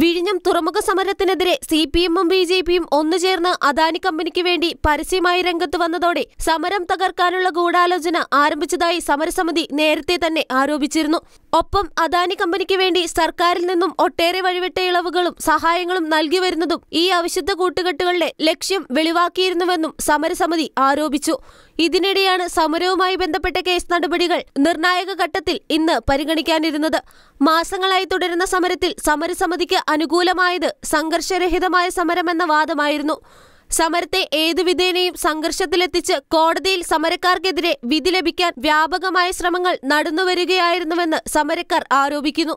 വിഴിഞ്ഞം തുറമുഖ സമരത്തിനെതിരെ സി പി എമ്മും ബി ജെ പിയും ഒന്നു ചേർന്ന് അദാനി കമ്പനിക്ക് വേണ്ടി പരസ്യമായി രംഗത്ത് വന്നതോടെ സമരം തകർക്കാനുള്ള ഗൂഢാലോചന ആരംഭിച്ചതായി സമരസമിതി നേരത്തെ തന്നെ ആരോപിച്ചിരുന്നു ഒപ്പം അദാനി കമ്പനിക്ക് വേണ്ടി സർക്കാരിൽ നിന്നും ഒട്ടേറെ വഴിവിട്ട ഇളവുകളും സഹായങ്ങളും നൽകി വരുന്നതും ഈ അവിശുദ്ധ കൂട്ടുകെട്ടുകളുടെ ലക്ഷ്യം വെളിവാക്കിയിരുന്നുവെന്നും സമരസമിതി ആരോപിച്ചു ഇതിനിടെയാണ് സമരവുമായി ബന്ധപ്പെട്ട കേസ് നടപടികൾ നിർണായക ഘട്ടത്തിൽ ഇന്ന് പരിഗണിക്കാനിരുന്നത് മാസങ്ങളായി തുടരുന്ന സമരത്തിൽ സമരസമിതിക്ക് അനുകൂലമായത് സംഘർഷരഹിതമായ സമരമെന്ന വാദമായിരുന്നു സമരത്തെ ഏതു വിധേനയും സംഘർഷത്തിലെത്തിച്ച് കോടതിയിൽ സമരക്കാർക്കെതിരെ വിധി ലഭിക്കാൻ വ്യാപകമായ ശ്രമങ്ങൾ നടന്നുവരികയായിരുന്നുവെന്ന് സമരക്കാർ ആരോപിക്കുന്നു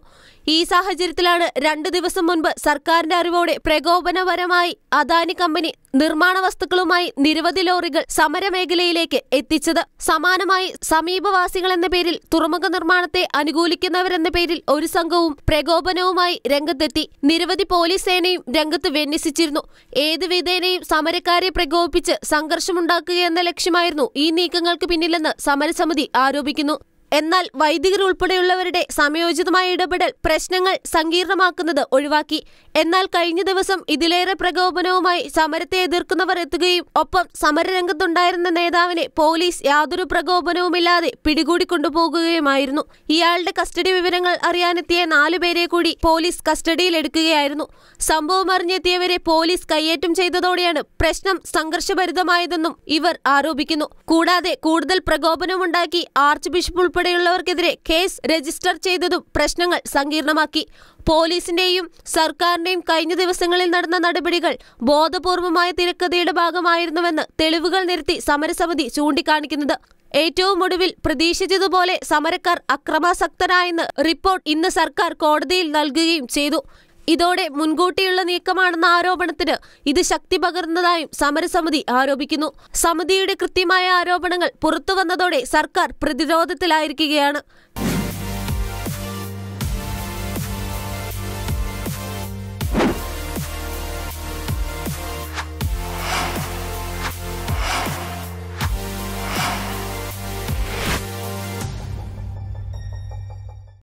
ഈ സാഹചര്യത്തിലാണ് രണ്ടു ദിവസം മുൻപ് സർക്കാരിന്റെ അറിവോടെ പ്രകോപനപരമായി അദാനി കമ്പനി നിർമ്മാണ വസ്തുക്കളുമായി നിരവധി ലോറികൾ സമരമേഖലയിലേക്ക് എത്തിച്ചത് സമാനമായി സമീപവാസികൾ എന്ന പേരിൽ തുറമുഖ നിർമ്മാണത്തെ അനുകൂലിക്കുന്നവരെന്ന പേരിൽ ഒരു സംഘവും പ്രകോപനവുമായി രംഗത്തെത്തി നിരവധി പോലീസ് സേനയും രംഗത്ത് വിന്യസിച്ചിരുന്നു ഏത് വിധേനയും സമരക്കാരെ പ്രകോപിപ്പിച്ച് സംഘർഷമുണ്ടാക്കുക എന്ന ലക്ഷ്യമായിരുന്നു ഈ നീക്കങ്ങൾക്ക് പിന്നിലെന്ന് സമരസമിതി ആരോപിക്കുന്നു എന്നാൽ വൈദികർ ഉൾപ്പെടെയുള്ളവരുടെ സമയോചിതമായ ഇടപെടൽ പ്രശ്നങ്ങൾ സങ്കീർണമാക്കുന്നത് ഒഴിവാക്കി എന്നാൽ കഴിഞ്ഞ ദിവസം ഇതിലേറെ പ്രകോപനവുമായി സമരത്തെ എതിർക്കുന്നവർ എത്തുകയും ഒപ്പം സമരരംഗത്തുണ്ടായിരുന്ന നേതാവിനെ പോലീസ് യാതൊരു പ്രകോപനവുമില്ലാതെ പിടികൂടി കൊണ്ടുപോകുകയുമായിരുന്നു ഇയാളുടെ കസ്റ്റഡി വിവരങ്ങൾ അറിയാനെത്തിയ നാലുപേരെ കൂടി പോലീസ് കസ്റ്റഡിയിലെടുക്കുകയായിരുന്നു സംഭവം അറിഞ്ഞെത്തിയവരെ പോലീസ് കയ്യേറ്റം ചെയ്തതോടെയാണ് പ്രശ്നം സംഘർഷഭരിതമായതെന്നും ഇവർ ആരോപിക്കുന്നു കൂടാതെ കൂടുതൽ പ്രകോപനമുണ്ടാക്കി ആർച്ച് ബിഷപ്പ് ഉൾപ്പെടെ ഉൾപ്പെടെയുള്ളവർക്കെതിരെ കേസ് രജിസ്റ്റർ ചെയ്തതും പ്രശ്നങ്ങൾ സങ്കീർണമാക്കി പോലീസിന്റെയും സർക്കാരിന്റെയും കഴിഞ്ഞ ദിവസങ്ങളിൽ നടന്ന നടപടികൾ ബോധപൂർവമായ തിരക്കഥയുടെ ഭാഗമായിരുന്നുവെന്ന് തെളിവുകൾ നിരത്തി സമരസമിതി ചൂണ്ടിക്കാണിക്കുന്നത് ഏറ്റവും ഒടുവിൽ പ്രതീക്ഷിച്ചതുപോലെ സമരക്കാർ അക്രമാസക്തരായെന്ന് റിപ്പോർട്ട് ഇന്ന് സർക്കാർ കോടതിയിൽ നൽകുകയും ചെയ്തു ഇതോടെ മുൻകൂട്ടിയുള്ള നീക്കമാണെന്ന ആരോപണത്തിന് ഇത് ശക്തി പകർന്നതായും സമരസമിതി ആരോപിക്കുന്നു സമിതിയുടെ കൃത്യമായ ആരോപണങ്ങൾ പുറത്തുവന്നതോടെ സർക്കാർ പ്രതിരോധത്തിലായിരിക്കുകയാണ്